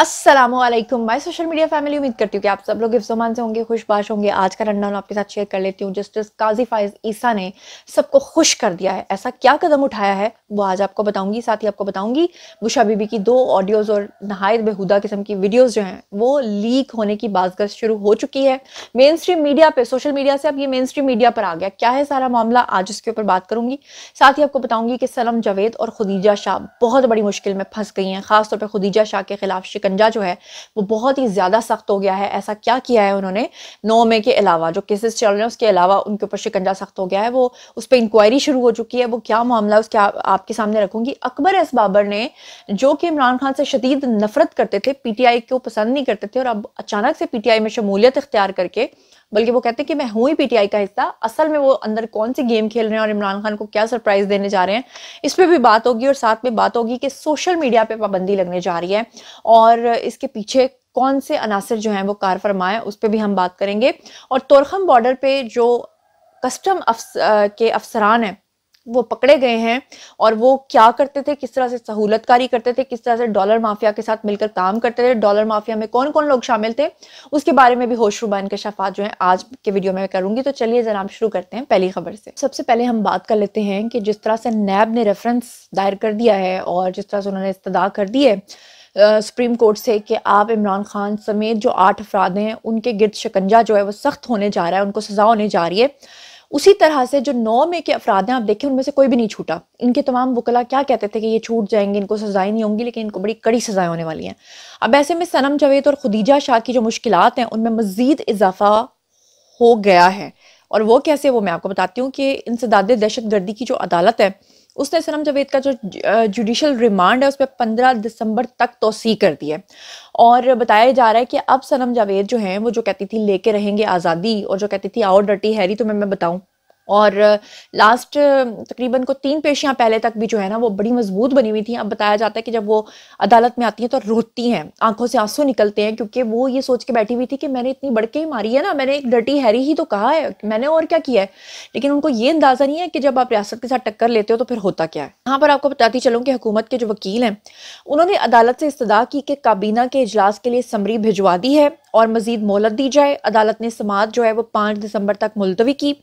Aslam my social media family उम्मीद करती हूँ कि आप सब लोग हिफ्सोमान से होंगे खुशबाश होंगे आज का रंडा आपके साथ शेयर कर लेती हूँ जस्टिस काजी फाइज ईसा ने सबको खुश कर दिया है ऐसा क्या कदम उठाया है वो आज आपको बताऊंगी साथ ही आपको बताऊंगी बुशा बीबी की दो ऑडियोज़ और नहाय बेहुदा किस्म की वीडियोज़ जो हैं वो लीक होने की बाजगश शुरू हो चुकी है मेन स्ट्रीम मीडिया पर सोशल मीडिया से अब ये मेन स्ट्रीम मीडिया पर आ गया क्या है सारा मामला आज इसके ऊपर बात करूंगी साथ ही आपको बताऊंगी कि सलम जावेद और खुदीजा शाह बहुत बड़ी मुश्किल में फंस गई हैं खासतौर पर खुदीजा शाह के खिलाफ शिकंजा जो है वो बहुत ही ज़्यादा सख्त हो गया है ऐसा क्या किया है उन्होंने नौ मई के अलावा जो केसेस चल रहे हैं उसके अलावा उनके ऊपर शिकंजा सख्त हो गया है वो उस पर इंक्वायरी शुरू हो चुकी है वो क्या मामला उसके आप, आपके सामने रखूंगी अकबर एस बाबर ने जो कि इमरान खान से शदीद नफरत करते थे पीटीआई को पसंद नहीं करते थे और अब अचानक से पीटीआई में शमूलियत इख्तियार करके बल्कि वो कहते हैं कि मैं हूँ ही पीटीआई का हिस्सा असल में वो अंदर कौन सी गेम खेल रहे हैं और इमरान खान को क्या सरप्राइज देने जा रहे हैं इस पर भी बात होगी और साथ में बात होगी कि सोशल मीडिया पर पाबंदी लगने जा रही है और इसके पीछे कौन से अनासर जो हैं वो कार फरमाए उस पर भी हम बात करेंगे और तोरखम बॉर्डर पे जो कस्टम अफस, के अफसरान हैं वो पकड़े गए हैं और वो क्या करते थे किस तरह से सहूलतकारी करते थे किस तरह से डॉलर माफिया के साथ मिलकर काम करते थे डॉलर माफिया में कौन कौन लोग शामिल थे उसके बारे में भी होशरुबा शफात जो है आज के वीडियो में करूंगी तो चलिए जरा शुरू करते हैं पहली खबर से सबसे पहले हम बात कर लेते हैं कि जिस तरह से नैब ने रेफरेंस दायर कर दिया है और जिस तरह से उन्होंने इस्तदा कर दी है सुप्रीम कोर्ट से कि आप इमरान खान समेत जो आठ अफराद हैं उनके गिरद शिकंजा जो है वो सख्त होने जा रहा है उनको सज़ा होने जा रही है उसी तरह से जो नौ में के अफराद हैं आप देखें उनमें से कोई भी नहीं छूटा इनके तमाम वकला क्या कहते थे कि ये छूट जाएंगे इनको सजाएं नहीं होंगी लेकिन इनको बड़ी कड़ी सजाएं होने वाली हैं अब ऐसे में सनम जावेद और खुदीजा शाह की जो मुश्किल हैं उनमें मज़ीद इजाफा हो गया है और वो कैसे वो मैं आपको बताती हूँ कि इंसदाद दहशत गर्दी की जो अदालत है उसने सनम जावेद का जो जुडिशल रिमांड है उस पर पंद्रह दिसंबर तक तोसी कर दी है और बताया जा रहा है कि अब सनम जावेद जो हैं वो जो कहती थी लेके रहेंगे आज़ादी और जो कहती थी आओ डटी हैरी तुम्हें मैं बताऊँ और लास्ट तकरीबन को तीन पेशियां पहले तक भी जो है ना वो बड़ी मजबूत बनी हुई थी अब बताया जाता है कि जब वो अदालत में आती हैं तो रोती हैं आंखों से आंसू निकलते हैं क्योंकि वो ये सोच के बैठी हुई थी कि मैंने इतनी बड़के ही मारी है ना मैंने एक डटी हैरी ही तो कहा है मैंने और क्या किया है लेकिन उनको ये अंदाज़ा नहीं है कि जब आप रियासत के साथ टक्कर लेते हो तो फिर होता क्या है यहाँ पर आपको बताती चलूँ कि हुकूमत के जो वकील हैं उन्होंने अदालत से इस्तः की कि काबीना के इजलास के लिए समरी भिजवा दी है और मज़ीद मोहलत दी जाए अदालत ने समात जो है वो पाँच दिसंबर तक मुलतवी की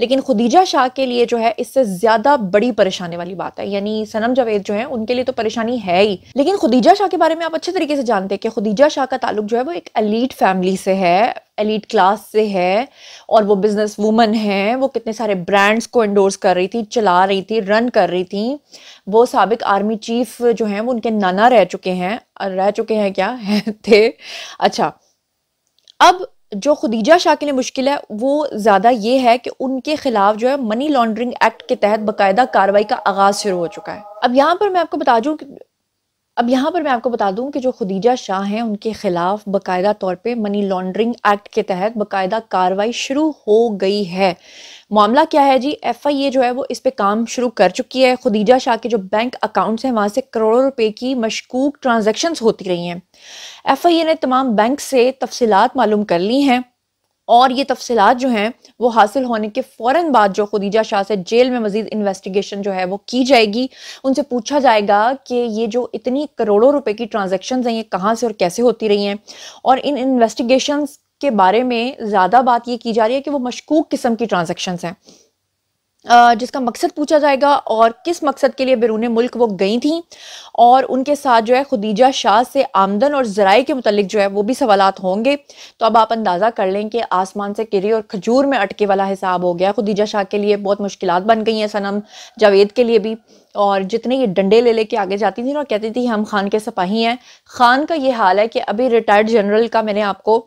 लेकिन खुदीजा शाह के लिए जो है इससे ज़्यादा बड़ी परेशानी वाली बात है यानी सनम जावेद जो है उनके लिए तो परेशानी है ही लेकिन खुदीजा शाह के बारे में आप अच्छे तरीके से जानते हैं कि खुदीजा शाह का ताल्लुक जो है वो एक अलीट फैमिली से है एलिट क्लास से है और वो बिज़नेस वूमन है वो कितने सारे ब्रांड्स को इंडोर्स कर रही थी चला रही थी रन कर रही थी वो सबक आर्मी चीफ जो हैं वो उनके नाना रह चुके हैं रह चुके हैं क्या हैं थे अच्छा अब जो खुदीजा शाह के लिए मुश्किल है वो ज़्यादा ये है कि उनके खिलाफ जो है मनी लॉन्ड्रिंग एक्ट के तहत बाकायदा कार्रवाई का आगाज़ शुरू हो चुका है अब यहाँ पर मैं आपको बता दूँ अब यहाँ पर मैं आपको बता दूं कि जो खदीजा शाह हैं उनके खिलाफ बकायदा तौर पे मनी लॉन्ड्रिंग एक्ट के तहत बकायदा कार्रवाई शुरू हो गई है मामला क्या है जी एफ आई ए जो है वो इस पर काम शुरू कर चुकी है खदीजा शाह के जो बैंक अकाउंट्स हैं वहाँ से करोड़ों रुपए की मशकूक ट्रांजेक्शन्स होती रही हैं एफ आई ए ने तमाम बैंक से तफसीत मालूम कर ली हैं और ये तफसलत जो हैं वो हासिल होने के फ़ौर बाद जो खुदीजा शाह से जेल में मजीद इन्वेस्टिगेशन जो है वो की जाएगी उनसे पूछा जाएगा कि ये जो इतनी करोड़ों रुपए की ट्रांजेक्शन हैं ये कहाँ से और कैसे होती रही हैं और इन इन्वेस्टिगेशन के बारे में ज़्यादा बात ये की जा रही है कि वो मशकूक किस्म की ट्रांजेक्शन्स हैं जिसका मकसद पूछा जाएगा और किस मकसद के लिए बैरून मुल्क वो गई थी और उनके साथ जो है खुदीजा शाह से आमदन और ज़राए के मतलब जो है वो भी सवाल होंगे तो अब आप अंदाज़ा कर लें कि आसमान से किरी और खजूर में अटके वाला हिसाब हो गया खुदीजा शाह के लिए बहुत मुश्किल बन गई हैं सनम जावेद के लिए भी और जितने ये डंडे ले लेके आगे जाती थी और कहती थी हम खान के सिपाही हैं खान का ये हाल है कि अभी रिटायर्ड जनरल का मैंने आपको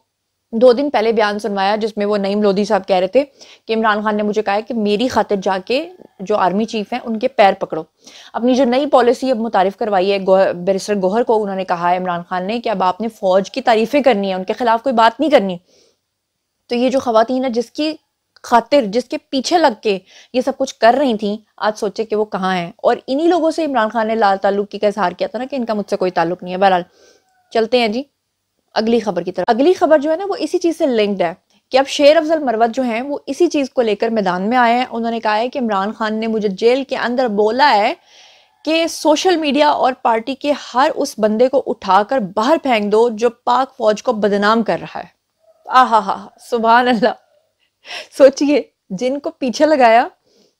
दो दिन पहले बयान सुनवाया जिसमें वो नईम लोधी साहब कह रहे थे कि इमरान खान ने मुझे कहा है कि मेरी खातिर जाके जो आर्मी चीफ हैं उनके पैर पकड़ो अपनी जो नई पॉलिसी अब मुतारफ करवाई है बैरिस्टर गोहर को उन्होंने कहा है इमरान खान ने कि अब आपने फौज की तारीफें करनी है उनके खिलाफ कोई बात नहीं करनी तो ये जो खातन है जिसकी खातिर जिसके पीछे लग के ये सब कुछ कर रही थी आज सोचे कि वो कहाँ हैं और इन्हीं लोगों से इमरान खान ने लाल ताल्लुक की का इजहार किया था ना कि इनका मुझसे कोई ताल्लुक नहीं है बहरहाल चलते हैं जी अगली खबर की तरफ अगली खबर जो है ना वो इसी चीज से लिंक्ड है कि अब शेर अफजल मरवत जो हैं वो इसी चीज को लेकर मैदान में आए हैं उन्होंने कहा है कि इमरान खान ने मुझे जेल के अंदर बोला है कि सोशल मीडिया और पार्टी के हर उस बंदे को उठाकर बाहर फेंक दो जो पाक फौज को बदनाम कर रहा है हा हा सुबह अल्लाह सोचिए जिनको पीछे लगाया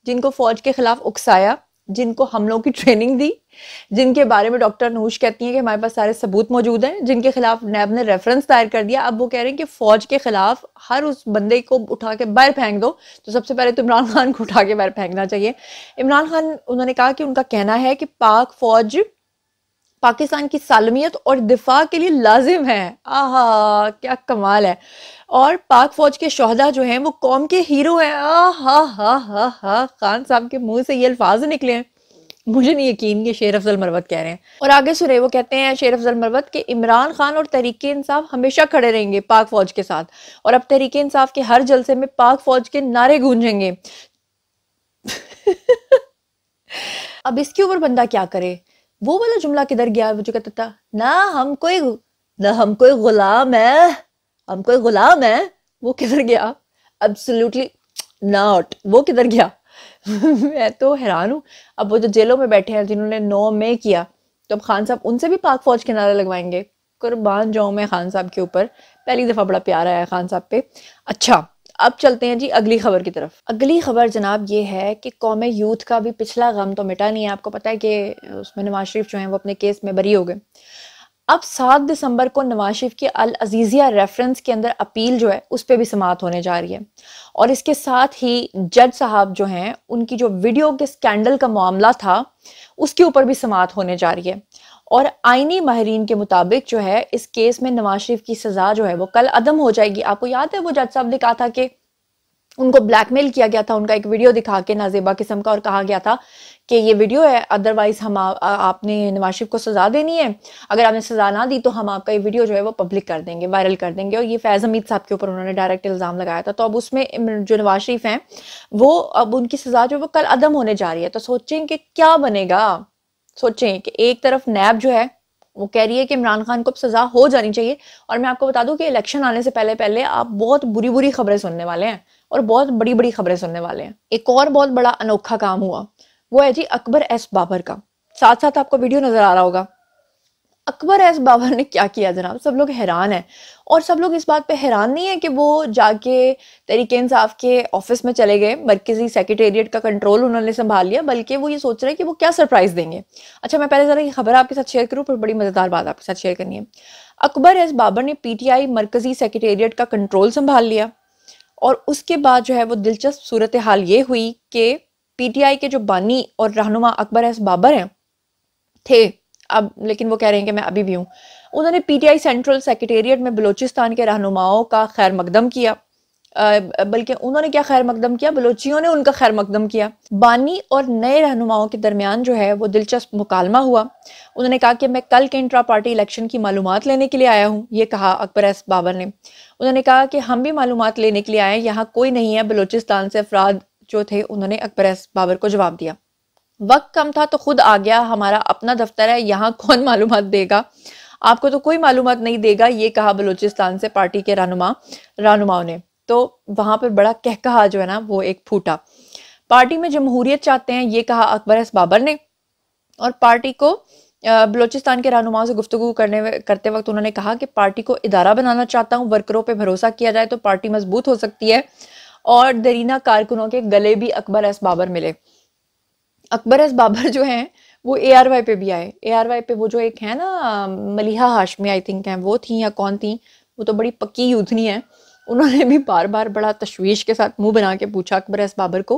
जिनको फौज के खिलाफ उकसाया जिनको हम लोगों की ट्रेनिंग दी जिनके बारे में डॉक्टर नहूश कहती हैं कि हमारे पास सारे सबूत मौजूद हैं जिनके खिलाफ नैब ने रेफरेंस दायर कर दिया अब वो कह रहे हैं कि फौज के खिलाफ हर उस बंदे को उठा के बाहर फेंक दो तो सबसे पहले तो इमरान खान को उठा के बाहर फेंकना चाहिए इमरान खान उन्होंने कहा कि उनका कहना है कि पाक फौज पाकिस्तान की सालमियत और दिफा के लिए लाजिम है आह क्या कमाल है और पाक फौज के शहदा जो हैं वो कौम के हीरो हैं आ हा हा हा हा खान साहब के मुंह से ये अल्फाज निकले हैं मुझे नहीं यकीन कि शेर अफजल मरवत कह रहे हैं और आगे सुने वो कहते हैं शेर अफजल मरवत के इमरान खान और तहरीक इंसाफ हमेशा खड़े रहेंगे पाक फौज के साथ और अब तहरीक इंसाफ के हर जलसे में पाक फौज के नारे गूंजेंगे अब इसके ऊपर बंदा क्या करे वो वाला जुमला किधर गया वो जो कहता था ना हम कोई ना हम कोई गुलाम है हम कोई गुलाम है वो किधर गया एब्सोल्युटली नॉट वो किधर गया मैं तो हैरान हूँ अब वो जो जेलों में बैठे हैं जिन्होंने नौ में किया तो अब खान साहब उनसे भी पाक फौज के नारे लगवाएंगे कुर्बान जाऊँ मैं खान साहब के ऊपर पहली दफ़ा बड़ा प्यार आया खान साहब पे अच्छा अब चलते हैं जी अगली खबर की तरफ अगली खबर जनाब ये है कि कौम यूथ का भी पिछला गम तो मिटा नहीं है आपको पता है कि उसमें नवाज शरीफ जो है वो अपने केस में बरी हो गए अब सात दिसंबर को नवाज शरीफ की अल अजीज़िया रेफरेंस के अंदर अपील जो है उस पर भी समाप्त होने जा रही है और इसके साथ ही जज साहब जो हैं उनकी जो वीडियो के स्कैंडल का मामला था उसके ऊपर भी समाप्त होने जा रही है और आईनी माहरीन के मुताबिक जो है इस केस में नवाज शरीफ की सज़ा जो है वो कल अदम हो जाएगी आपको याद है वो जज साहब ने कहा था कि उनको ब्लैकमेल किया गया था उनका एक वीडियो दिखा के नाजेबा किस्म का और कहा गया था कि ये वीडियो है अदरवाइज हम आ, आपने नवाज शरीफ को सज़ा देनी है अगर आपने सज़ा ना दी तो हम आपका ये वीडियो जो है वो पब्लिक कर देंगे वायरल कर देंगे और ये फैज़ हमीद साहब के ऊपर उन्होंने डायरेक्ट इल्ज़ाम लगाया था तो अब उसमें जो नवाज शरीफ हैं वो अब उनकी सज़ा जो है वो कल अदम होने जा रही है तो सोचें कि क्या बनेगा सोचें कि एक तरफ नैब जो है वो कह रही है कि इमरान खान को अब सजा हो जानी चाहिए और मैं आपको बता दूं कि इलेक्शन आने से पहले पहले आप बहुत बुरी बुरी खबरें सुनने वाले हैं और बहुत बड़ी बड़ी खबरें सुनने वाले हैं एक और बहुत बड़ा अनोखा काम हुआ वो है जी अकबर एस बाबर का साथ साथ आपको वीडियो नजर आ रहा होगा अकबर एस बाबर ने क्या किया जनाब सब लोग हैरान हैं और सब लोग इस बात पे हैरान नहीं है कि वो जाके तरीके इंसाफ के ऑफिस में चले गए मरकजी सेक्रेटेरिएट का कंट्रोल उन्होंने संभाल लिया बल्कि वो ये सोच रहे हैं कि वो क्या सरप्राइज़ देंगे अच्छा मैं पहले ज़रा ये खबर आपके साथ शेयर करूँ पर बड़ी मज़ेदार बात आपके साथ शेयर करनी है अकबर एस बाबर ने पीटीआई मरकजी सेक्रेटेरिएट का कंट्रोल संभाल लिया और उसके बाद जो है वो दिलचस्प सूरत हाल ये हुई कि पी के जो बानी और रहनुमा अकबर एस बाबर हैं थे अब लेकिन वो कह रहे हैं कि मैं अभी भी हूँ उन्होंने पीटीआई सेंट्रल सेक्रेटेरिएट में बलोचिस्तान के रहनुमाओं का खैर मकदम किया बल्कि उन्होंने क्या खैर मकदम किया बलोचियों ने उनका खैर मकदम किया बानी और नए रहनुमाओं के दरमियान जो है वो दिलचस्प मुकालमा हुआ उन्होंने कहा कि मैं कल के इंट्रा पार्टी इलेक्शन की मालूम लेने के लिए आया हूँ ये कहा अकबर एस बाबर ने उन्होंने कहा कि हम भी मालूम लेने के लिए आए यहाँ कोई नहीं है बलोचिस्तान से अफराद जो थे उन्होंने अकबर एस बाबर को जवाब दिया वक्त कम था तो खुद आ गया हमारा अपना दफ्तर है यहाँ कौन मालूम देगा आपको तो कोई मालूम नहीं देगा ये कहा बलूचिस्तान से पार्टी के रहनुमा रहनुमाओं ने तो वहां पर बड़ा कहकहा जो है ना वो एक फूटा पार्टी में जमहूरियत चाहते हैं ये कहा अकबर एस बाबर ने और पार्टी को बलोचिस्तान के रहनुमाओं से गुफ्तु करने करते वक्त उन्होंने कहा कि पार्टी को इदारा बनाना चाहता हूँ वर्करों पर भरोसा किया जाए तो पार्टी मजबूत हो सकती है और दरीना कारकुनों के गले भी अकबर एस बाबर मिले अकबर एस बाबर जो हैं वो ए आर वाई पे भी आए ए आर वाई पे वो जो एक है ना मलिहा हाशमी आई थिंक हैं वो थी या कौन थी वो तो बड़ी पक्की यूथनी है उन्होंने भी बार बार बड़ा तशवीश के साथ मुंह बना के पूछा अकबर एस बाबर को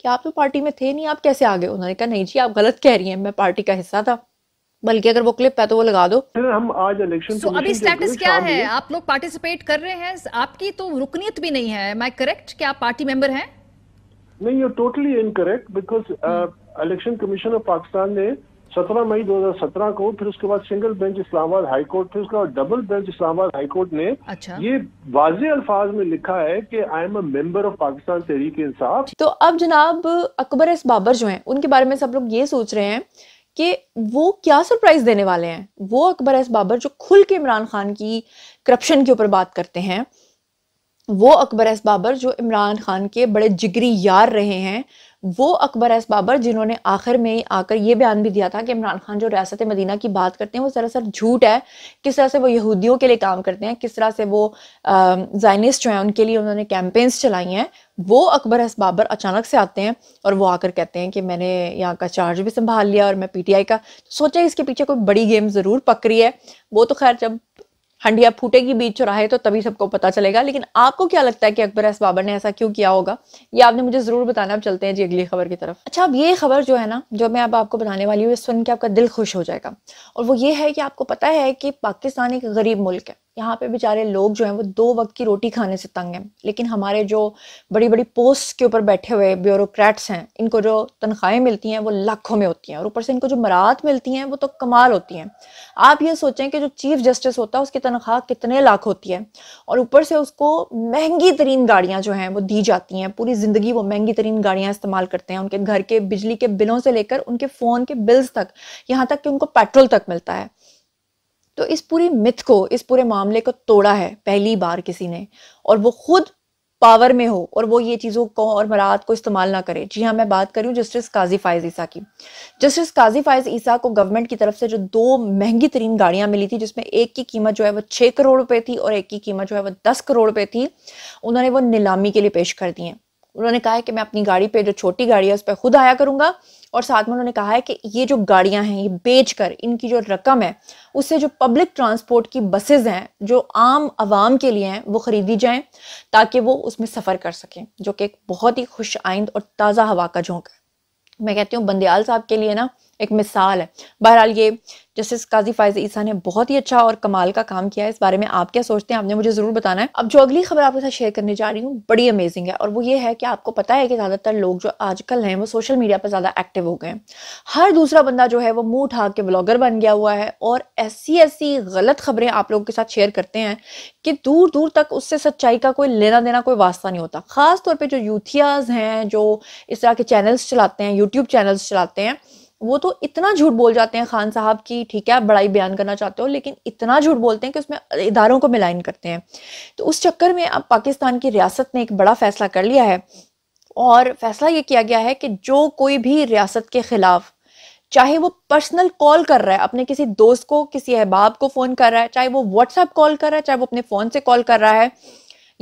कि आप तो पार्टी में थे नहीं आप कैसे आ गए उन्होंने कहा नहीं जी आप गलत कह रही हैं मैं पार्टी का हिस्सा था बल्कि अगर वो क्लिप है तो वो लगा दो हम आज इलेक्शन so, अभी स्टेटस क्या है आप लोग पार्टिसिपेट कर रहे हैं आपकी तो रुकनीत भी नहीं है माई करेक्ट क्या आप पार्टी मेंबर हैं नहीं you totally incorrect because election commission of Pakistan ने 17 मई 2017 को फिर उसके बाद single bench Islamabad high court फिर उसके बाद double bench Islamabad high court ने अच्छा। ये वाजे अल्फाज में लिखा है कि I am a member of Pakistan Tehreek Insaf तो अब जनाब अकबर एस बाबर जो हैं उनके बारे में सब लोग ये सोच रहे हैं कि वो क्या सरप्राइज देने वाले हैं वो अकबर एस बाबर जो खुल के इमरान खान की करप्शन के ऊपर बात करते हैं वो अकबर एस बाबर जो इमरान खान के बड़े जिगरी यार रहे हैं वो अकबर एस बाबर जिन्होंने आखिर में आकर ये बयान भी दिया था कि इमरान खान जो रियासत मदीना की बात करते हैं वो सरासर झूठ है किस तरह से वो यहूदियों के लिए काम करते हैं किस तरह से वो जाइनिस्ट जो हैं उनके लिए उन्होंने कैंपेन्स चलाई हैं वो अकबर एस बाबर अचानक से आते हैं और वो आकर कहते हैं कि मैंने यहाँ का चार्ज भी संभाल लिया और मैं पी का सोचा इसके पीछे कोई बड़ी गेम ज़रूर पकड़ी है वो तो खैर जब हंडिया फूटेगी बीच चौराहे तो तभी सबको पता चलेगा लेकिन आपको क्या लगता है कि अकबर एस बाबर ने ऐसा क्यों किया होगा ये आपने मुझे जरूर बताना अब चलते हैं जी अगली खबर की तरफ अच्छा अब ये खबर जो है ना जो मैं अब आपको बताने वाली हूँ सुन के आपका दिल खुश हो जाएगा और वो ये है कि आपको पता है कि पाकिस्तान एक गरीब मुल्क है यहाँ पे बेचारे लोग जो हैं वो दो वक्त की रोटी खाने से तंग हैं लेकिन हमारे जो बड़ी बड़ी पोस्ट के ऊपर बैठे हुए ब्यूरोक्रेट्स हैं इनको जो तनख्वाहें मिलती हैं वो लाखों में होती हैं और ऊपर से इनको जो मराहत मिलती हैं वो तो कमाल होती हैं आप ये सोचें कि जो चीफ जस्टिस होता है उसकी तनख्वाह कितने लाख होती है और ऊपर से उसको महंगी तरीन गाड़ियाँ जो हैं वो दी जाती हैं पूरी ज़िंदगी वो महंगी तरीन गाड़ियाँ इस्तेमाल करते हैं उनके घर के बिजली के बिलों से लेकर उनके फ़ोन के बिल्स तक यहाँ तक कि उनको पेट्रोल तक मिलता है तो इस पूरी मिथ को इस पूरे मामले को तोड़ा है पहली बार किसी ने और वो खुद पावर में हो और वो ये चीज़ों को और मरात को इस्तेमाल ना करे जी हाँ मैं बात कर रही हूँ जस्टिस काजी फायज ईसा की जस्टिस काजी फायज ईसा को गवर्नमेंट की तरफ से जो दो महंगी तरीन गाड़ियाँ मिली थी जिसमें एक की कीमत जो है वो छः करोड़ रुपये थी और एक की कीमत जो है वो दस करोड़ रुपये थी उन्होंने वो नीलामी के लिए पेश कर दी हैं उन्होंने कहा है कि मैं अपनी गाड़ी पे जो छोटी गाड़ी है उस पर खुद आया करूँगा और साथ में उन्होंने कहा है कि ये जो गाड़ियाँ हैं ये बेच कर इनकी जो रकम है उससे जो पब्लिक ट्रांसपोर्ट की बसेज़ हैं जो आम आवाम के लिए हैं वो ख़रीदी जाएं ताकि वो उसमें सफ़र कर सकें जो कि एक बहुत ही खुश आइंद और ताज़ा हवा का झोंक है मैं कहती हूँ बंदयाल साहब के लिए ना एक मिसाल है बहरहाल ये जस्टिस काजी फायज ईसा ने बहुत ही अच्छा और कमाल का काम किया है इस बारे में आप क्या सोचते हैं आपने मुझे ज़रूर बताना है अब जो अगली खबर आपके साथ शेयर करने जा रही हूँ बड़ी अमेजिंग है और वो ये है कि आपको पता है कि ज़्यादातर लोग जो आजकल हैं वो सोशल मीडिया पर ज़्यादा एक्टिव हो गए हैं हर दूसरा बंदा जो है वो मुँह उठा के ब्लॉगर बन गया हुआ है और ऐसी ऐसी गलत खबरें आप लोगों के साथ शेयर करते हैं कि दूर दूर तक उससे सच्चाई का कोई लेना देना कोई वास्ता नहीं होता खासतौर पर जो यूथियाज़ हैं जो इस तरह के चैनल्स चलाते हैं यूट्यूब चैनल्स चलाते हैं वो तो इतना झूठ बोल जाते हैं खान साहब की ठीक है आप बड़ाई बयान करना चाहते हो लेकिन इतना झूठ बोलते हैं कि उसमें इदारों को मिलाइन करते हैं तो उस चक्कर में अब पाकिस्तान की रियासत ने एक बड़ा फैसला कर लिया है और फैसला ये किया गया है कि जो कोई भी रियासत के खिलाफ चाहे वो पर्सनल कॉल कर रहा है अपने किसी दोस्त को किसी अहबाब को फ़ोन कर रहा है चाहे वो व्हाट्सएप कॉल कर रहा है चाहे वो अपने फ़ोन से कॉल कर रहा है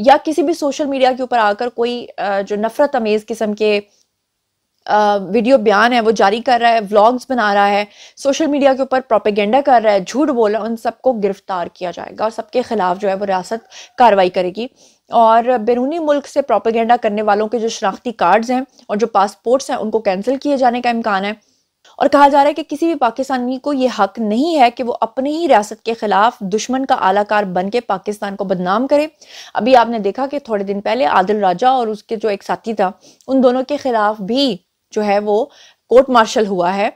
या किसी भी सोशल मीडिया के ऊपर आकर कोई जो नफरत अमेज किस्म के वीडियो बयान है वो जारी कर रहा है व्लॉग्स बना रहा है सोशल मीडिया के ऊपर प्रोपेगेंडा कर रहा है झूठ बोल रहा है उन सबको गिरफ्तार किया जाएगा और सबके खिलाफ जो है वो रियासत कार्रवाई करेगी और बैरूनी मुल्क से प्रोपेगेंडा करने वालों के जो शनाख्ती कार्ड्स हैं और जो पासपोर्ट्स हैं उनको कैंसिल किए जाने का इम्कान है और कहा जा रहा है कि किसी भी पाकिस्तानी को ये हक नहीं है कि वो अपने ही रियासत के खिलाफ दुश्मन का आलाकार बन के पाकिस्तान को बदनाम करे अभी आपने देखा कि थोड़े दिन पहले आदिल राजा और उसके जो एक साथी था उन दोनों के खिलाफ भी जो है वो कोर्ट मार्शल हुआ है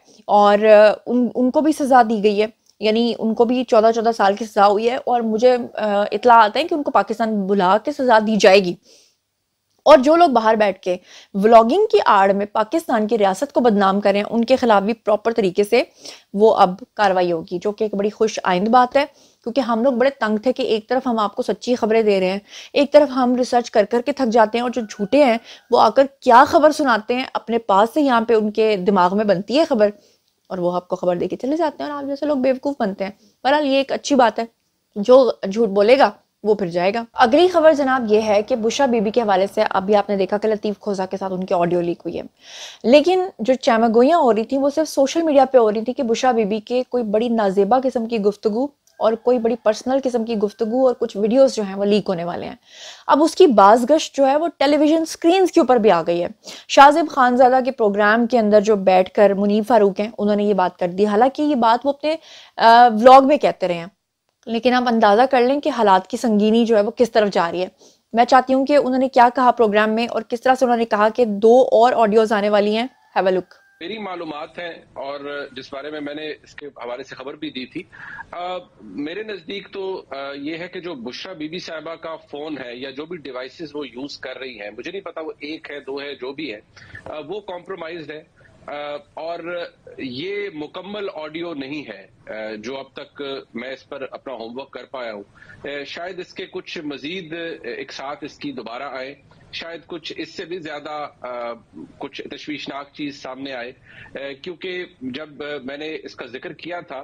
और उन उनको भी सज़ा दी गई है यानी उनको भी चौदह चौदह साल की सज़ा हुई है और मुझे इतला आता है कि उनको पाकिस्तान बुला के सज़ा दी जाएगी और जो लोग बाहर बैठ के व्लॉगिंग की आड़ में पाकिस्तान की रियासत को बदनाम करें उनके खिलाफ भी प्रॉपर तरीके से वो अब कार्रवाई होगी जो कि एक बड़ी खुश आइंद बात है क्योंकि हम लोग बड़े तंग थे कि एक तरफ हम आपको सच्ची खबरें दे रहे हैं एक तरफ हम रिसर्च कर करके थक जाते हैं और जो झूठे हैं वो आकर क्या खबर सुनाते हैं अपने पास से यहाँ पे उनके दिमाग में बनती है खबर और वो आपको खबर दे के चले जाते हैं और आप जैसे लोग बेवकूफ़ बनते हैं बहरहाल ये एक अच्छी बात है जो झूठ बोलेगा वो फिर जाएगा अगली खबर जनाब ये है कि बुशा बीबी के हवाले से अभी आपने देखा कि लतीफ़ खोजा के साथ उनकी ऑडियो लीक हुई है लेकिन जो चैमगोयाँ हो रही थी वो सिर्फ सोशल मीडिया पे हो रही थी कि बुशा बीबी के कोई बड़ी नाजेबा किस्म की गुफ्तु और कोई बड़ी पर्सनल किस्म की गुफ्तु और कुछ वीडियोज़ जो हैं वो लीक होने वाले हैं अब उसकी बाजगश जो है वो टेलीविजन स्क्रीन के ऊपर भी आ गई है शाहजेब खानजादा के प्रोग्राम के अंदर जो बैठ कर मुनीफ फारूक हैं उन्होंने ये बात कर दी हालांकि ये बात वो अपने व्लॉग में कहते रहे हैं लेकिन आप अंदाज़ा कर लें कि हालात की संगीनी जो है वो किस तरफ जा रही है मैं चाहती हूँ कि उन्होंने क्या कहा प्रोग्राम में और किस तरह से उन्होंने कहा कि दो और ऑडियोज आने वाली हैं हैव लुक मेरी मालूम है और जिस बारे में मैंने इसके हवाले से खबर भी दी थी आ, मेरे नजदीक तो आ, ये है कि जो बुशरा बीबी साहबा का फोन है या जो भी डिवाइसेस वो यूज कर रही हैं मुझे नहीं पता वो एक है दो है जो भी है आ, वो कॉम्प्रोमाइज है और ये मुकम्मल ऑडियो नहीं है जो अब तक मैं इस पर अपना होमवर्क कर पाया हूँ शायद इसके कुछ मजीद एक साथ इसकी दोबारा आए शायद कुछ इससे भी ज्यादा कुछ तश्वीशनाक चीज सामने आए क्योंकि जब मैंने इसका जिक्र किया था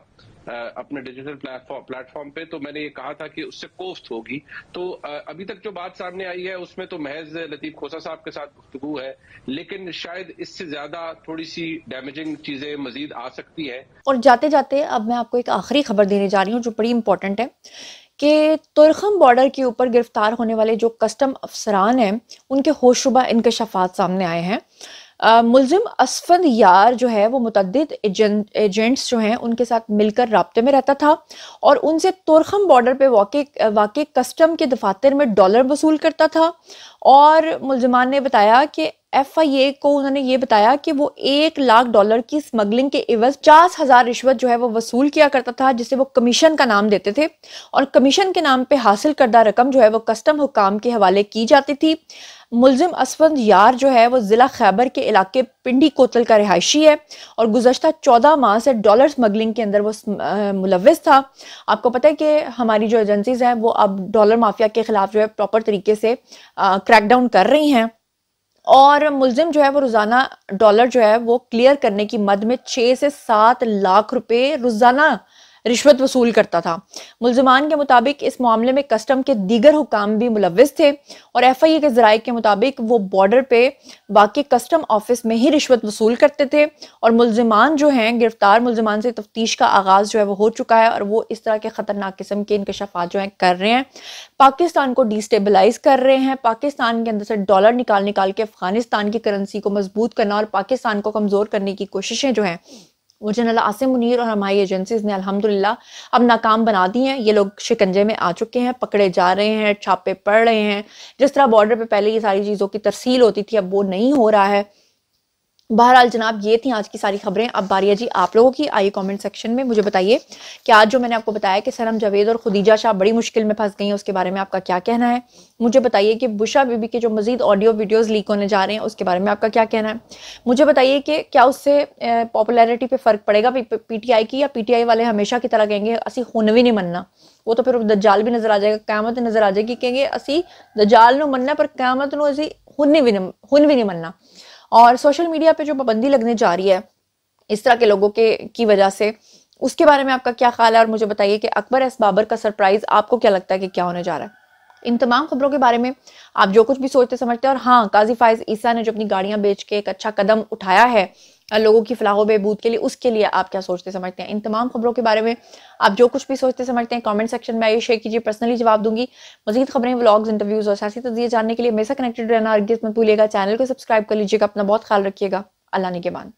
अपने डिजिटल प्लेटफॉर्म पे तो मैंने ये कहा था कि उससे कोफ्त होगी तो अभी तक जो बात सामने आई है उसमें तो महज लतीफ खोसा साहब के साथ गुफ्तु है लेकिन शायद इससे ज्यादा थोड़ी सी डैमेजिंग चीजें मजीद आ सकती है और जाते जाते अब मैं आपको एक आखिरी खबर देने जा रही हूँ जो बड़ी इंपॉर्टेंट है कि तुरखम बॉर्डर के ऊपर गिरफ्तार होने वाले जो कस्टम अफसरान हैं उनके होशुबा इंकशाफात सामने आए हैं मुलजिम असफंद यार जो है वो मुतद एजेंट्स जो हैं उनके साथ मिलकर रबते में रहता था और उनसे तुरखम बॉर्डर पर वाक़ वाक़ कस्टम के दफातर में डॉलर वसूल करता था और मुलजमान ने बताया कि एफ आई ए को उन्होंने ये बताया कि वो एक लाख डॉलर की स्मगलिंग के एवज पचास हज़ार रिश्वत जो है वो वसूल किया करता था जिसे वो कमीशन का नाम देते थे और कमीशन के नाम पे हासिल करदा रकम जो है वो कस्टम हुकाम के हवाले की जाती थी मुलजिम असवंत यार जो है वो ज़िला खैबर के इलाके पिंडी कोतल का रिहायशी है और गुजशत चौदह माह से डॉलर स्मगलिंग के अंदर वो मुलविस था आपको पता है कि हमारी जो एजेंसीज हैं वो अब डॉलर माफिया के ख़िलाफ़ जो है प्रॉपर तरीके से क्रैकडाउन कर रही हैं और मुलजिम जो है वो रोज़ाना डॉलर जो है वो क्लियर करने की मद में छः से सात लाख रुपए रोज़ाना रिश्वत वसूल करता था मुलजमान के मुताबिक इस मामले में कस्टम के दीगर हुकाम भी मुलविस थे और एफ आई ए के जराये के मुताबिक वो बॉर्डर पे बाकी कस्टम ऑफिस में ही रिश्वत वसूल करते थे और मुलजमान जो हैं गिरफ्तार मुलजमान से तफ्तीश का आगाज़ जो है वो हो चुका है और वो इस तरह के ख़तरनाक किस्म के इंकशाफात जो हैं कर रहे हैं पाकिस्तान को डिस्टेबलाइज कर रहे हैं पाकिस्तान के अंदर से डॉलर निकाल निकाल के अफगानिस्तान की करेंसी को मजबूत करना और पाकिस्तान को कमज़ोर करने की कोशिशें जो हैं वो जनरल आसिम मुनीर और हमारी एजेंसीज ने अल्हम्दुलिल्लाह अब नाकाम बना दी हैं ये लोग शिकंजे में आ चुके हैं पकड़े जा रहे हैं छापे पड़ रहे हैं जिस तरह बॉर्डर पे पहले ये सारी चीज़ों की तरसील होती थी अब वो नहीं हो रहा है बहरहाल जनाब ये थी आज की सारी खबरें अब बारिया जी आप लोगों की आइए कमेंट सेक्शन में मुझे बताइए कि आज जो मैंने आपको बताया कि सरम जावेद और खुदीजा शाह बड़ी मुश्किल में फंस गई हैं उसके बारे में आपका क्या कहना है मुझे बताइए कि बुशा बीबी के जो मजीद ऑडियो वीडियोस लीक होने जा रहे हैं उसके बारे में आपका क्या कहना है मुझे बताइए कि क्या उससे पॉपुलैरिटी पर फर्क पड़ेगा पीटीआई की या पीटीआई वाले हमेशा की तरह कहेंगे असी हुन भी नहीं मनना वो तो फिर दजाल भी नजर आ जाएगा क्यामत नजर आ जाएगी कहेंगे असी दजाल मनना पर क्यामत नु असी हुन भी नहीं हुन भी नहीं मनना और सोशल मीडिया पे जो पाबंदी लगने जा रही है इस तरह के लोगों के की वजह से उसके बारे में आपका क्या ख्याल है और मुझे बताइए कि अकबर एस बाबर का सरप्राइज आपको क्या लगता है कि क्या होने जा रहा है इन तमाम खबरों के बारे में आप जो कुछ भी सोचते समझते हैं और हाँ काजी फाइज ईसा ने जो अपनी गाड़ियां बेच के एक अच्छा कदम उठाया है लोगों की फलाहो बहबूद के लिए उसके लिए आप क्या सोचते समझते हैं इन तमाम खबरों के बारे में आप जो कुछ भी सोचते समझते हैं कमेंट सेक्शन में आइए शेयर कीजिए पर्सनली जवाब दूंगी मजीद खबरें व्लॉग्स इंटरव्यूज और सियासी तजिए जानने के लिए मेरे कनेक्टेड रहना अर्गित में भूलिएगा चैनल को सब्सक्राइब कर लीजिएगा अपना बहुत ख्याल रखिएगा अल्लाह ने के बाद